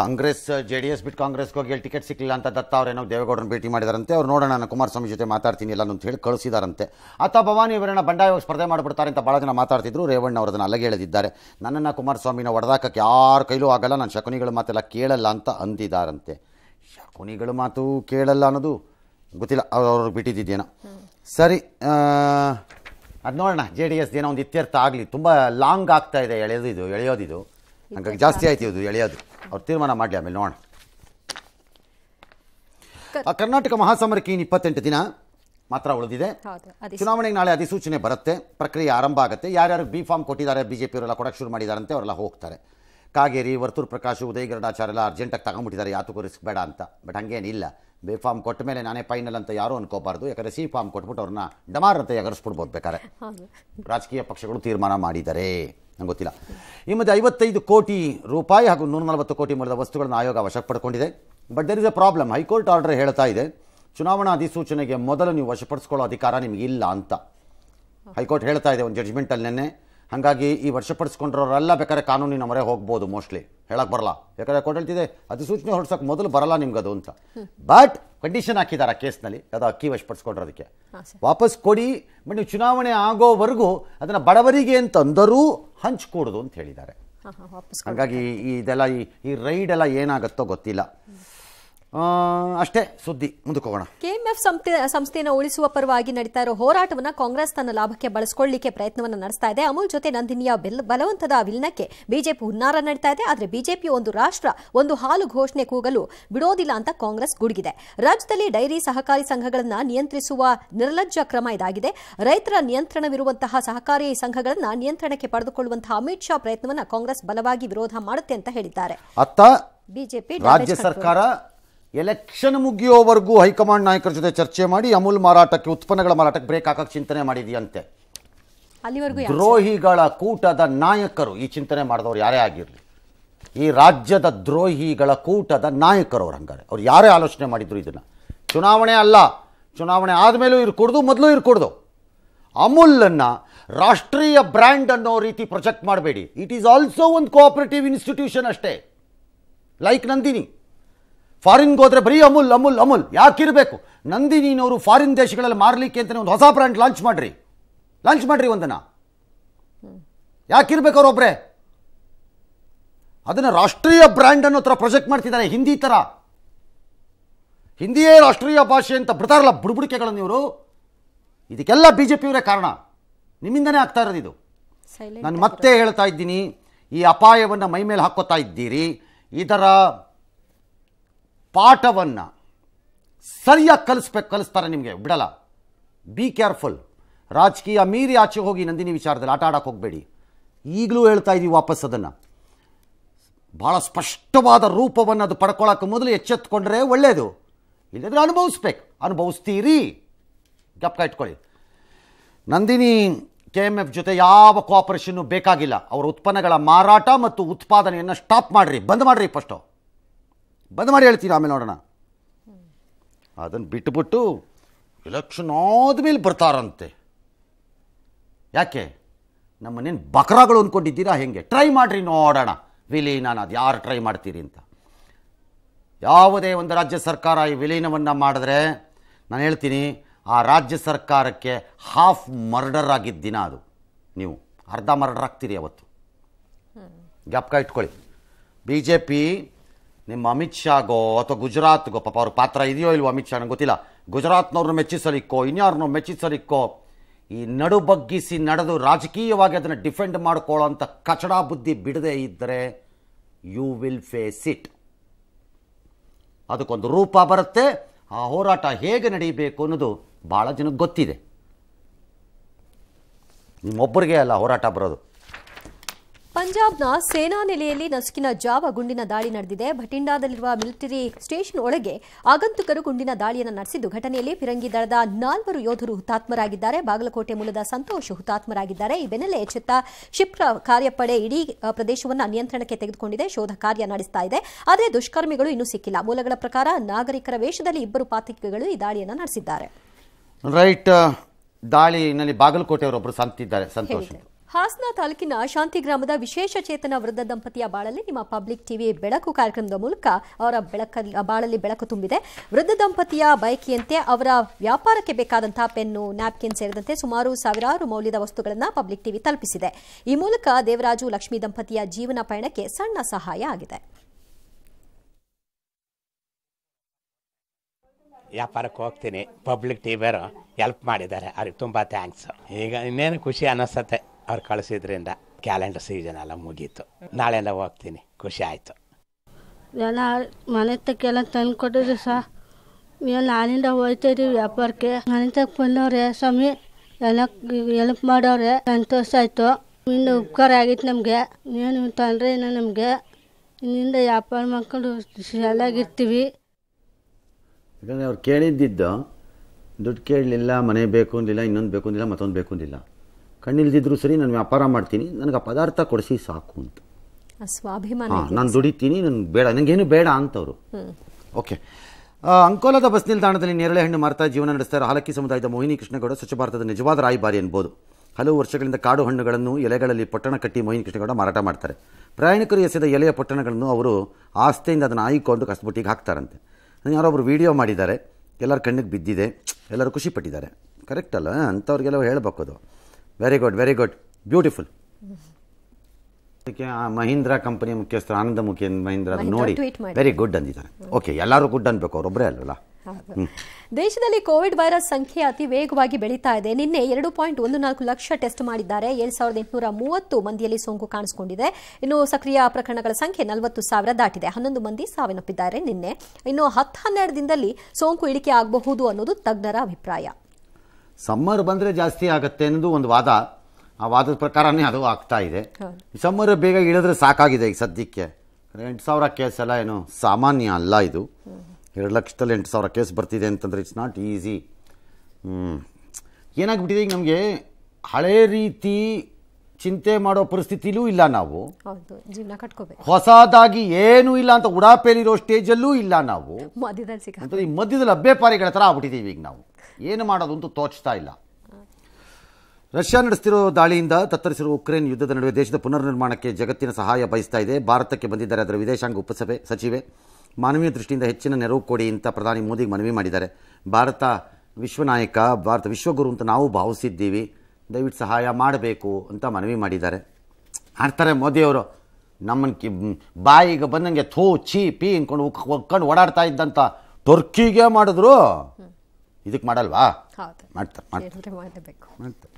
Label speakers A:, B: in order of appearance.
A: Congress J D S ಬಿಟ್ಟು ಕಾಂಗ್ರೆಸ್ಗೆ ಹೋಗಿ ಟಿಕೆಟ್ ಸಿಕ್ಕಿಲ್ಲ ಅಂತ ದತ್ತ ಅವರೇನೋ ದೇವೇಗೌಡರನ್ನ ಭೇಟಿ ಮಾಡಿದಾರಂತೆ ಅವ್ರು ನೋಡೋಣ ನಾನು ಕುಮಾರಸ್ವಾಮಿ ಜೊತೆ ಮಾತಾಡ್ತೀನಿ ಇಲ್ಲ ಅಂತ ಹೇಳಿ ಕಳಿಸಿದಾರಂತೆ ಅಥವಾ ಭವಾನಿ ಇವರನ್ನ ಬಂಡಾಯ ಸ್ಪರ್ಧೆ ಮಾಡಿಬಿಡ್ತಾರೆ ಅಂತ ಭಾಳ ಜನ ಮಾತಾಡ್ತಿದ್ರು ರೇವಣ್ಣ ಅವರದನ್ನು ಅಲ್ಲಗೆ ಹೇಳಿದ್ದಾರೆ ನನ್ನನ್ನು ಕುಮಾರಸ್ವಾಮಿನ ಹೊಡೆದಾಕಕ್ಕೆ ಯಾರ ಕೈಲೂ ಆಗಲ್ಲ ನಾನು ಶಕುನಿಗಳು ಮಾತೆಲ್ಲ ಕೇಳಲ್ಲ ಅಂತ ಅಂದಿದ್ದಾರಂತೆ ಶಕುನಿಗಳ ಮಾತು ಕೇಳಲ್ಲ ಅನ್ನೋದು ಗೊತ್ತಿಲ್ಲ ಅವ್ರವ್ರಿಗೆ ಬಿಟ್ಟಿದ್ದೇನೋ ಸರಿ ಅದು ನೋಡೋಣ ಜೆ ಡಿ ಎಸ್ ಏನೋ ಒಂದು ಇತ್ಯರ್ಥ ಆಗಲಿ ತುಂಬ ಲಾಂಗ್ ಆಗ್ತಾ ಇದೆ ಎಳೆಯೋದಿದು ಎಳೆಯೋದಿದು ಹಂಗಾಗಿ ಜಾಸ್ತಿ ಆಯ್ತು ಇದು ಎಳೆಯೋದು ಅವ್ರು ತೀರ್ಮಾನ ಮಾಡಲಿ ಆಮೇಲೆ ನೋಡೋಣ ಕರ್ನಾಟಕ ಮಹಾಸಮರಕ್ಕೆ ಇನ್ನು ಇಪ್ಪತ್ತೆಂಟು ದಿನ ಮಾತ್ರ ಉಳಿದಿದೆ ಚುನಾವಣೆಗೆ ನಾಳೆ ಅಧಿಸೂಚನೆ ಬರುತ್ತೆ ಪ್ರಕ್ರಿಯೆ ಆರಂಭ ಆಗುತ್ತೆ ಯಾರ್ಯಾರು ಬಿ ಫಾರ್ಮ್ ಕೊಟ್ಟಿದ್ದಾರೆ ಬಿಜೆಪಿಯವರೆಲ್ಲ ಕೊಡಕ್ಕೆ ಶುರು ಅಂತ ಅವರೆಲ್ಲ ಹೋಗ್ತಾರೆ ಕಾಗೇರಿ ವರ್ತೂರು ಪ್ರಕಾಶ್ ಉದಯ ಎಲ್ಲ ಅರ್ಜೆಂಟಾಗಿ ತಗೊಂಬಿಟ್ಟಿದ್ದಾರೆ ಯಾತಕ್ಕೂ ರಿಸ್ಕ್ ಬೇಡ ಅಂತ ಬಟ್ ಹಂಗೇನಿಲ್ಲ ಬಿ ಫಾರ್ಮ್ ಕೊಟ್ಟ ಮೇಲೆ ನಾನೇ ಫೈನಲ್ ಅಂತ ಯಾರೂ ಅನ್ಕೋಬಾರ್ದು ಯಾಕಂದರೆ ಸಿ ಫಾರ್ಮ್ ಕೊಟ್ಬಿಟ್ಟು ಅವ್ರನ್ನ ಡಮಾರ್ ಅಂತ ಎಗರಿಸ್ಬಿಡ್ಬೋದು ಬೇಕಾದ್ರೆ ರಾಜಕೀಯ ಪಕ್ಷಗಳು ತೀರ್ಮಾನ ಮಾಡಿದ್ದಾರೆ ನಂಗೆ ಗೊತ್ತಿಲ್ಲ ಈ ಮಧ್ಯೆ ಐವತ್ತೈದು ಕೋಟಿ ರೂಪಾಯಿ ಹಾಗೂ ನೂರ ನಲವತ್ತು ಕೋಟಿ ಮೂಲದ ವಸ್ತುಗಳನ್ನು ಆಯೋಗ ವಶಕ್ಕೆ ಪಡ್ಕೊಂಡಿದೆ but there is a problem high court order ಹೇಳ್ತಾ ಇದೆ ಚುನಾವಣಾ ಅಧಿಸೂಚನೆಗೆ ಮೊದಲು ನೀವು ವಶಪಡಿಸ್ಕೊಳ್ಳೋ ಅಧಿಕಾರ ನಿಮಗಿಲ್ಲ ಅಂತ ಹೈಕೋರ್ಟ್ ಹೇಳ್ತಾ ಇದೆ ಒಂದು ಜಡ್ಜ್ಮೆಂಟಲ್ಲಿ ನೆನ್ನೆ ಹಾಗಾಗಿ ಈ ವರ್ಷಪಡಿಸ್ಕೊಂಡಿರೋರೆಲ್ಲ ಬೇಕಾದ್ರೆ ಕಾನೂನಿನ ಮೊರೆ ಹೋಗ್ಬೋದು ಮೋಸ್ಟ್ಲಿ ಹೇಳಕ್ ಬರಲ್ಲ ಯಾಕಂದ್ರೆ ಕೋರ್ಟ್ ಹೇಳ್ತಿದೆ ಅಧಿಸೂಚನೆ ಹೊರಡ್ಸೋಕೆ ಮೊದಲು ಬರಲ್ಲ ನಿಮ್ಗದು ಅಂತ ಬಟ್ ಕಂಡೀಷನ್ ಹಾಕಿದ್ದಾರೆ ಆ ಕೇಸ್ನಲ್ಲಿ ಅದು ಅಕ್ಕಿ ವಶಪಡಿಸ್ಕೊಂಡಿರೋದಕ್ಕೆ ವಾಪಸ್ ಕೊಡಿ ಬಟ್ ನೀವು ಚುನಾವಣೆ ಆಗೋವರೆಗೂ ಅದನ್ನ ಬಡವರಿಗೆ ಅಂತಂದರೂ ಹಂಚ್ಕೊಡುದು ಅಂತ ಹೇಳಿದ್ದಾರೆ ಹಾಗಾಗಿ ಇದೆಲ್ಲ ಈ ರೈಡ್ ಎಲ್ಲ ಏನಾಗುತ್ತೋ ಗೊತ್ತಿಲ್ಲ ಅಷ್ಟೇ ಸುದ್ದಿ
B: ಕೆಎಂಎಫ್ ಸಂಸ್ಥೆಯನ್ನು ಉಳಿಸುವ ಪರವಾಗಿ ನಡೀತಾ ಇರೋ ಹೋರಾಟವನ್ನು ಕಾಂಗ್ರೆಸ್ ತನ್ನ ಲಾಭಕ್ಕೆ ಬಳಸಿಕೊಳ್ಳಲಿಕ್ಕೆ ಪ್ರಯತ್ನವನ್ನು ನಡೆಸ್ತಾ ಇದೆ ಅಮೂಲ್ ಜೊತೆ ನಂದಿನಿಯ ಬಲವಂತದ ವಿಲನಕ್ಕೆ ಬಿಜೆಪಿ ಹುನ್ನಾರ ನಡೀತಾ ಇದೆ ಆದರೆ ಬಿಜೆಪಿ ಒಂದು ರಾಷ್ಟ್ರ ಒಂದು ಹಾಲು ಘೋಷಣೆ ಕೂಗಲು ಬಿಡೋದಿಲ್ಲ ಅಂತ ಕಾಂಗ್ರೆಸ್ ಗುಡುಗಿದೆ ರಾಜ್ಯದಲ್ಲಿ ಡೈರಿ ಸಹಕಾರಿ ಸಂಘಗಳನ್ನ ನಿಯಂತ್ರಿಸುವ ನಿರ್ಲಜ್ಜ ಕ್ರಮ ಇದಾಗಿದೆ ರೈತರ ನಿಯಂತ್ರಣವಿರುವಂತಹ ಸಹಕಾರಿ ಸಂಘಗಳನ್ನ ನಿಯಂತ್ರಣಕ್ಕೆ ಪಡೆದುಕೊಳ್ಳುವಂತಹ ಅಮಿತ್ ಶಾ ಪ್ರಯತ್ನವನ್ನು ಕಾಂಗ್ರೆಸ್ ಬಲವಾಗಿ ವಿರೋಧ ಮಾಡುತ್ತೆ ಅಂತ ಹೇಳಿದ್ದಾರೆ ಬಿಜೆಪಿ ರಾಜ್ಯ ಸರ್ಕಾರ
A: ಎಲೆಕ್ಷನ್ ಮುಗಿಯೋವರೆಗೂ ಹೈಕಮಾಂಡ್ ನಾಯಕರ ಜೊತೆ ಚರ್ಚೆ ಮಾಡಿ ಅಮೂಲ್ ಮಾರಾಟಕ್ಕೆ ಉತ್ಪನ್ನಗಳ ಮಾರಾಟಕ್ಕೆ ಬ್ರೇಕ್ ಹಾಕಕ್ಕೆ ಚಿಂತನೆ ಮಾಡಿದೆಯಂತೆ
B: ದ್ರೋಹಿಗಳ
A: ಕೂಟದ ನಾಯಕರು ಈ ಚಿಂತನೆ ಮಾಡಿದವರು ಯಾರೇ ಆಗಿರಲಿ ಈ ರಾಜ್ಯದ ದ್ರೋಹಿಗಳ ಕೂಟದ ನಾಯಕರು ಅವ್ರು ಹಂಗಾರೆ ಅವ್ರು ಯಾರೇ ಆಲೋಚನೆ ಮಾಡಿದ್ರು ಇದನ್ನು ಚುನಾವಣೆ ಅಲ್ಲ ಚುನಾವಣೆ ಆದಮೇಲೂ ಇರ್ಕೊಡ್ದು ಮೊದಲು ಇರ್ಕೊಡ್ದು ಅಮೂಲನ್ನು ರಾಷ್ಟ್ರೀಯ ಬ್ರ್ಯಾಂಡ್ ಅನ್ನೋ ರೀತಿ ಪ್ರೊಜೆಕ್ಟ್ ಮಾಡಬೇಡಿ ಇಟ್ ಈಸ್ ಆಲ್ಸೋ ಒಂದು ಕೋಆಪರೇಟಿವ್ ಇನ್ಸ್ಟಿಟ್ಯೂಷನ್ ಅಷ್ಟೇ ಲೈಕ್ ನಂದಿನಿ ಫಾರಿನ್ಗೆ ಹೋದರೆ ಬರೀ ಅಮುಲ್ ಅಮುಲ್ ಅಮುಲ್ ಯಾಕಿರಬೇಕು ನಂದಿನಿನವರು ಫಾರಿನ್ ದೇಶಗಳಲ್ಲಿ ಮಾರಲಿಕ್ಕೆ ಅಂತಲೇ ಒಂದು ಹೊಸ ಬ್ರ್ಯಾಂಡ್ ಲಾಂಚ್ ಮಾಡಿರಿ ಲಾಂಚ್ ಮಾಡಿರಿ ಒಂದನ್ನು ಯಾಕಿರ್ಬೇಕು ಒಬ್ರೆ ಅದನ್ನು ರಾಷ್ಟ್ರೀಯ ಬ್ರ್ಯಾಂಡ್ ಅನ್ನೋ ಥರ ಪ್ರೊಜೆಕ್ಟ್ ಮಾಡ್ತಿದ್ದಾರೆ ಹಿಂದಿ ಥರ ಹಿಂದಿಯೇ ರಾಷ್ಟ್ರೀಯ ಭಾಷೆ ಅಂತ ಬಿಡ್ತಾರಲ್ಲ ಬುಡ್ಬುಡಿಕೆಗಳನ್ನು ಇವರು ಇದಕ್ಕೆಲ್ಲ ಬಿ ಜೆ ಪಿಯವರೇ ಕಾರಣ ನಿಮ್ಮಿಂದನೇ ಆಗ್ತಾ ಇರೋದು ಇದು ನಾನು ಮತ್ತೆ ಹೇಳ್ತಾ ಇದ್ದೀನಿ ಈ ಅಪಾಯವನ್ನು ಮೈ ಮೇಲೆ ಹಾಕೋತಾ ಇದ್ದೀರಿ ಇದರ ಪಾಠವನ್ನು ಸರಿಯಾಗಿ ಕಲಿಸ್ಬೇಕು ಕಲಿಸ್ತಾರೆ ನಿಮಗೆ ಬಿಡಲ್ಲ ಬಿ ಕೇರ್ಫುಲ್ ರಾಜಕೀಯ ಮೀರಿ ಆಚೆ ಹೋಗಿ ನಂದಿನಿ ವಿಚಾರದಲ್ಲಿ ಆಟ ಆಡೋಕೆ ಹೋಗಬೇಡಿ ಈಗಲೂ ಹೇಳ್ತಾ ಇದ್ದೀವಿ ವಾಪಸ್ ಅದನ್ನು ಭಾಳ ಸ್ಪಷ್ಟವಾದ ರೂಪವನ್ನು ಅದು ಪಡ್ಕೊಳ್ಳೋಕೆ ಮೊದಲು ಎಚ್ಚೆತ್ತುಕೊಂಡ್ರೆ ಒಳ್ಳೆಯದು ಇಲ್ಲದ್ರೆ ಅನುಭವಿಸ್ಬೇಕು ಅನುಭವಿಸ್ತೀರಿ ಗಪ್ಕ ಇಟ್ಕೊಳ್ಳಿ ನಂದಿನಿ ಕೆ ಎಮ್ ಎಫ್ ಜೊತೆ ಯಾವ ಕೋಆಪರೇಷನ್ನು ಬೇಕಾಗಿಲ್ಲ ಅವರ ಉತ್ಪನ್ನಗಳ ಮಾರಾಟ ಮತ್ತು ಉತ್ಪಾದನೆಯನ್ನು ಸ್ಟಾಪ್ ಮಾಡಿರಿ ಬಂದ್ ಮಾಡಿರಿ ಫಸ್ಟು ಬಂದ್ ಮಾಡಿ ಹೇಳ್ತೀನಿ ಆಮೇಲೆ ನೋಡೋಣ ಅದನ್ನು ಬಿಟ್ಟುಬಿಟ್ಟು ಎಲೆಕ್ಷನ್ ಆದಮೇಲೆ ಬರ್ತಾರಂತೆ ಯಾಕೆ ನಮ್ಮನ್ನೇನು ಬಕ್ರಾಗಳು ಅಂದ್ಕೊಂಡಿದ್ದೀರಾ ಹೆಂಗೆ ಟ್ರೈ ಮಾಡಿರಿ ನೋಡೋಣ ವಿಲೀನ ಅದು ಯಾರು ಟ್ರೈ ಮಾಡ್ತೀರಿ ಅಂತ ಯಾವುದೇ ಒಂದು ರಾಜ್ಯ ಸರ್ಕಾರ ಈ ವಿಲೀನವನ್ನು ಮಾಡಿದ್ರೆ ನಾನು ಹೇಳ್ತೀನಿ ಆ ರಾಜ್ಯ ಸರ್ಕಾರಕ್ಕೆ ಹಾಫ್ ಮರ್ಡರ್ ಆಗಿದ್ದ ದಿನ ಅದು ನೀವು ಅರ್ಧ ಮರ್ಡರ್ ಆಗ್ತೀರಿ ಅವತ್ತು ಜ್ಞಾಪಕ ಇಟ್ಕೊಳ್ಳಿ ಬಿ ಜೆ ಪಿ ನಿಮ್ಮ ಅಮಿತ್ ಶಾಗೋ ಅಥವಾ ಗುಜರಾತ್ಗೋ ಪಾಪ ಅವ್ರ ಪಾತ್ರ ಇದೆಯೋ ಇಲ್ವೋ ಅಮಿತ್ ನಂಗೆ ಗೊತ್ತಿಲ್ಲ ಗುಜರಾತ್ನವ್ರನ್ನ ಮೆಚ್ಚಿಸಲಿಕ್ಕೋ ಇನ್ಯಾರನ್ನೋ ಮೆಚ್ಚಿಸಲಿಕ್ಕೋ ಈ ನಡು ಬಗ್ಗಿಸಿ ನಡೆದು ರಾಜಕೀಯವಾಗಿ ಅದನ್ನು ಡಿಫೆಂಡ್ ಅಂತ ಕಚಡ ಬುದ್ಧಿ ಬಿಡದೇ ಇದ್ದರೆ ಯು ವಿಲ್ ಫೇಸ್ ಇಟ್ ಅದಕ್ಕೊಂದು ರೂಪ ಬರುತ್ತೆ ಆ ಹೋರಾಟ ಹೇಗೆ ನಡೀಬೇಕು ಅನ್ನೋದು ಭಾಳ ಜನಕ್ಕೆ ಗೊತ್ತಿದೆ ನಿಮ್ಮೊಬ್ಬರಿಗೆ ಅಲ್ಲ ಹೋರಾಟ ಬರೋದು
B: ಪಂಜಾಬ್ನ ಸೇನಾ ನೆಲೆಯಲ್ಲಿ ನಸುಕಿನ ಜಾವ ಗುಂಡಿನ ದಾಳಿ ನಡೆದಿದೆ ಭಟಿಂಡಾದಲ್ಲಿರುವ ಮಿಲಿಟರಿ ಸ್ಟೇಷನ್ ಒಳಗೆ ಆಗಂತುಕರು ಗುಂಡಿನ ದಾಳಿಯನ್ನು ನಡೆಸಿದ್ದು ಘಟನೆಯಲ್ಲಿ ಫಿರಂಗಿ ದಳದ ನಾಲ್ವರು ಯೋಧರು ಹುತಾತ್ಮರಾಗಿದ್ದಾರೆ ಬಾಗಲಕೋಟೆ ಮೂಲದ ಸಂತೋಷ್ ಹುತಾತ್ಮರಾಗಿದ್ದಾರೆ ಈ ಬೆನ್ನಲ್ಲೇ ಎಚ್ಚೆತ್ತ ಶಿಪ್ ಕಾರ್ಯಪಡೆ ಇಡೀ ಪ್ರದೇಶವನ್ನು ನಿಯಂತ್ರಣಕ್ಕೆ ತೆಗೆದುಕೊಂಡಿದೆ ಶೋಧ ಕಾರ್ಯ ನಡೆಸ್ತಾ ಇದೆ ಆದರೆ ದುಷ್ಕರ್ಮಿಗಳು ಇನ್ನೂ ಸಿಕ್ಕಿಲ್ಲ ಮೂಲಗಳ ಪ್ರಕಾರ ನಾಗರಿಕರ ವೇಷದಲ್ಲಿ ಇಬ್ಬರು ಪಾತಕಿಗಳು ಈ ದಾಳಿಯನ್ನು ನಡೆಸಿದ್ದಾರೆ
A: ರೈಟ್ ದಾಳಿನಲ್ಲಿ ಬಾಗಲಕೋಟೆಯವರೊಬ್ಬರು ಸಂತಿದ್ದಾರೆ ಸಂತೋಷ್
B: ಹಾಸನ ತಾಲೂಕಿನ ಶಾಂತಿ ಗ್ರಾಮದ ವಿಶೇಷ ಚೇತನ ವೃದ್ಧ ದಂಪತಿಯ ಬಾಳಲ್ಲಿ ನಿಮ್ಮ ಪಬ್ಲಿಕ್ ಟಿವಿ ಬೆಳಕು ಕಾರ್ಯಕ್ರಮದ ಮೂಲಕ ಅವರ ಬೆಳಕ ಬಾಳಲ್ಲಿ ಬೆಳಕು ತುಂಬಿದೆ ವೃದ್ಧ ದಂಪತಿಯ ಬಯಕೆಯಂತೆ ಅವರ ವ್ಯಾಪಾರಕ್ಕೆ ಬೇಕಾದಂತಹ ಪೆನ್ನು ನ್ಯಾಪ್ಕಿನ್ ಸೇರಿದಂತೆ ಸುಮಾರು ಸಾವಿರಾರು ಮೌಲ್ಯದ ವಸ್ತುಗಳನ್ನು ಪಬ್ಲಿಕ್ ಟಿವಿ ತಲುಪಿಸಿದೆ ಈ ಮೂಲಕ ದೇವರಾಜು ಲಕ್ಷ್ಮಿ ದಂಪತಿಯ ಜೀವನ ಪಯಣಕ್ಕೆ ಸಣ್ಣ ಸಹಾಯ ಆಗಿದೆ
A: ವ್ಯಾಪಾರಕ್ಕೆ ಹೋಗ್ತೀನಿ ಪಬ್ಲಿಕ್ ಟಿವಿಯವರು ಹೆಲ್ಪ್ ಮಾಡಿದ್ದಾರೆ ಅವ್ರಿಗೆ ತುಂಬ ಥ್ಯಾಂಕ್ಸ್ ಈಗ ಇನ್ನೇನು ಖುಷಿ ಅನ್ನಿಸತ್ತೆ ಅವ್ರು ಕಳಿಸಿದ್ರಿಂದ ಕ್ಯಾಲೆಂಡರ್ ಸೀಸನ್ ಎಲ್ಲ ಮುಗೀತು ನಾಳೆಲ್ಲ ಹೋಗ್ತೀನಿ ಖುಷಿ ಆಯಿತು
B: ಎಲ್ಲ ಮನೆ ತಕ್ಕೆಲ್ಲ ತಂದು ಕೊಟ್ಟಿದ್ರು ಸಹ ನಾಳಿಂದ ಅಲ್ಲಿಂದ ವ್ಯಾಪಾರಕ್ಕೆ ಮನೆ ತಕ್ಕ ಬಂದವ್ರೆ ಸ್ವಾಮಿ ಎಲ್ಲ ಎಲ್ಪ್ ಮಾಡೋರೆ ಸಂತೋಷ ಆಯಿತು ಇನ್ನು ಉಪಕಾರ ಆಗಿತ್ತು ನಮಗೆ ಏನು ತೊಂದರೆ ಇಲ್ಲ ನಮಗೆ ಇನ್ನಿಂದ ವ್ಯಾಪಾರ ಮಾಡ್ಕೊಂಡು ಚೆನ್ನಾಗಿರ್ತೀವಿ
A: ಯಾಕಂದರೆ ಅವ್ರು ಕೇಳಿದ್ದಿದ್ದು ದುಡ್ಡು ಕೇಳಲಿಲ್ಲ ಮನೆ ಬೇಕು ಅಂದಿಲ್ಲ ಇನ್ನೊಂದು ಬೇಕು ಅಂದಿಲ್ಲ ಮತ್ತೊಂದು ಬೇಕು ಅಂದಿಲ್ಲ ಕಣ್ಣಿಲ್ದಿದ್ರು ಸರಿ ನಾನು ವ್ಯಾಪಾರ ಮಾಡ್ತೀನಿ ನನಗೆ ಆ ಪದಾರ್ಥ ಕೊಡಿಸಿ ಸಾಕು ಅಂತ
B: ಸ್ವಾಭಿಮಾನ ನಾನು
A: ದುಡಿತೀನಿ ನನಗೆ ಬೇಡ ನನಗೇನು ಬೇಡ ಅಂತವರು ಓಕೆ ಅಂಕೋಲದ ಬಸ್ ನಿಲ್ದಾಣದಲ್ಲಿ ನೇರಳೆ ಹಣ್ಣು ಮಾರ್ತಾ ಜೀವನ ನಡೆಸ್ತಾರೆ ಹಾಲಕ್ಕಿ ಸಮುದಾಯದ ಮೋಹಿನಿ ಕೃಷ್ಣಗೌಡ ಸ್ವಚ್ಛ ಭಾರತದ ನಿಜವಾದ ರಾಯಭಾರಿ ಎನ್ಬೋದು ಹಲವು ವರ್ಷಗಳಿಂದ ಕಾಡು ಹಣ್ಣುಗಳನ್ನು ಎಲೆಗಳಲ್ಲಿ ಪೊಟ್ಟಣ ಕಟ್ಟಿ ಮೋಹಿನಿ ಕೃಷ್ಣಗೌಡ ಮಾರಾಟ ಮಾಡ್ತಾರೆ ಪ್ರಯಾಣಿಕರು ಎಸೆದ ಎಲೆಯ ಪೊಟ್ಟಣಗಳನ್ನು ಅವರು ಆಸ್ತೆಯಿಂದ ಅದನ್ನು ಆಯ್ಕೊಂಡು ಕಸಬುಟ್ಟಿಗೆ ಹಾಕ್ತಾರಂತೆ ಯಾರೋ ಒಬ್ಬರು ವೀಡಿಯೋ ಮಾಡಿದ್ದಾರೆ ಎಲ್ಲರ ಕಣ್ಣಿಗೆ ಬಿದ್ದಿದೆ ಎಲ್ಲರೂ ಖುಷಿ ಪಟ್ಟಿದ್ದಾರೆ ಕರೆಕ್ಟ್ ಅಲ್ಲ ಅಂಥವ್ರಿಗೆಲ್ಲ ಹೇಳಬೇಕು ಅದು very good very good beautiful ಅದಕ್ಕೆ ಆ ಮಹೀಂದ್ರಾ ಕಂಪನಿ ಮುಖ್ಯಸ್ಥ ಆನಂದ ಮುಖಿ ಮಹೀಂದ್ರ ನೋಡಿ ವೆರಿ ಗುಡ್ ಅಂದಿದ್ದಾರೆ ಓಕೆ ಎಲ್ಲರೂ ಗುಡ್ ಅನ್ಬೇಕು ಅವ್ರೊಬ್ಬರೇ ಅಲ್ವಲ್ಲ
B: ದೇಶದಲ್ಲಿ ಕೋವಿಡ್ ವೈರಸ್ ಸಂಖ್ಯೆ ಅತಿ ವೇಗವಾಗಿ ಬೆಳೀತಾ ಇದೆ ನಿನ್ನೆ ಎರಡು ಪಾಯಿಂಟ್ ಒಂದು ನಾಲ್ಕು ಲಕ್ಷ ಟೆಸ್ಟ್ ಮಾಡಿದ್ದಾರೆ ಏಳು ಸಾವಿರದ ಎಂಟುನೂರ ಮೂವತ್ತು ಮಂದಿಯಲ್ಲಿ ಸೋಂಕು ಕಾಣಿಸಿಕೊಂಡಿದೆ ಇನ್ನು ಸಕ್ರಿಯ ಪ್ರಕರಣಗಳ ಸಂಖ್ಯೆ ನಲವತ್ತು ಸಾವಿರ ದಾಟಿದೆ ಹನ್ನೊಂದು ಮಂದಿ ಸಾವನ್ನಪ್ಪಿದ್ದಾರೆ ನಿನ್ನೆ ಇನ್ನು ಹತ್ತು ಹನ್ನೆರಡು ದಿನದಲ್ಲಿ ಸೋಂಕು ಇಳಿಕೆ ಆಗಬಹುದು ಅನ್ನೋದು ತಜ್ಞರ ಅಭಿಪ್ರಾಯ
A: ಸಮ್ಮರ್ ಬಂದರೆ ಜಾಸ್ತಿ ಆಗುತ್ತೆ ಅನ್ನೋದು ಒಂದು ವಾದ ಆ ವಾದದ ಪ್ರಕಾರನೇ ಅದು ಆಗ್ತಾ ಇದೆ ಸಮ್ಮರ್ ಬೇಗ ಇಳಿದ್ರೆ ಸಾಕಾಗಿದೆ ಈಗ ಸದ್ಯಕ್ಕೆ ಎಂಟು ಸಾವಿರ ಕೇಸ್ ಎಲ್ಲ ಏನು ಸಾಮಾನ್ಯ ಅಲ್ಲ ಇದು ಎರಡು ಲಕ್ಷದಲ್ಲಿ ಎಂಟು ಸಾವಿರ ಕೇಸ್ ಬರ್ತಿದೆ ಅಂತಂದರೆ ಇಟ್ಸ್ ನಾಟ್ ಈಸಿ ಏನಾಗ್ಬಿಟ್ಟಿದೆ ಈಗ ನಮಗೆ ಹಳೆ ರೀತಿ ಚಿಂತೆ ಮಾಡೋ ಪರಿಸ್ಥಿತಿಲೂ ಇಲ್ಲ ನಾವು ಹೊಸದಾಗಿ ಏನೂ ಇಲ್ಲ ಅಂತ ಉಡಾಪೇಲಿರೋ ಸ್ಟೇಜಲ್ಲೂ ಇಲ್ಲ ನಾವು ಮಧ್ಯದಲ್ಲಿ ಅಬ್ಬೆ ಪಾರಿಗಳ ಥರ ಆಗ್ಬಿಟ್ಟಿದ್ದೀವಿ ಈಗ ನಾವು ಏನು ಮಾಡೋದು ಅಂತೂ ತೋಚ್ತಾ ಇಲ್ಲ ರಷ್ಯಾ ನಡೆಸ್ತಿರೋ ದಾಳಿಯಿಂದ ತತ್ತರಿಸಿರುವ ಉಕ್ರೇನ್ ಯುದ್ಧದ ನಡುವೆ ದೇಶದ ಪುನರ್ನಿರ್ಮಾಣಕ್ಕೆ ಜಗತ್ತಿನ ಸಹಾಯ ಬಯಸ್ತಾ ಇದೆ ಭಾರತಕ್ಕೆ ಬಂದಿದ್ದಾರೆ ಅದರ ವಿದೇಶಾಂಗ ಉಪಸಭೆ ಸಚಿವೆ ಮಾನವೀಯ ದೃಷ್ಟಿಯಿಂದ ಹೆಚ್ಚಿನ ನೆರವು ಕೊಡಿ ಅಂತ ಪ್ರಧಾನಿ ಮೋದಿಗೆ ಮನವಿ ಮಾಡಿದ್ದಾರೆ ಭಾರತ ವಿಶ್ವನಾಯಕ ಭಾರತ ವಿಶ್ವಗುರು ಅಂತ ನಾವು ಭಾವಿಸಿದ್ದೀವಿ ದಯವಿಟ್ಟು ಸಹಾಯ ಮಾಡಬೇಕು ಅಂತ ಮನವಿ ಮಾಡಿದ್ದಾರೆ ಆಡ್ತಾರೆ ಮೋದಿಯವರು ನಮ್ಮನ್ನ ಕಿ ಬಾಯಿಗೆ ಬಂದಂಗೆ ಥೂ ಚೀ ಪಿ ಅಂದ್ಕೊಂಡು ಒಕ್ಕೊಂಡು ಓಡಾಡ್ತಾ ಇದ್ದಂಥ ಟರ್ಕಿಗೆ ಮಾಡಿದ್ರು ಇದಕ್ಕೆ ಮಾಡಲ್ವಾ ಮಾಡ್ತಾರೆ ಮಾಡ್ತಾರೆ ಮಾಡ್ತಾರೆ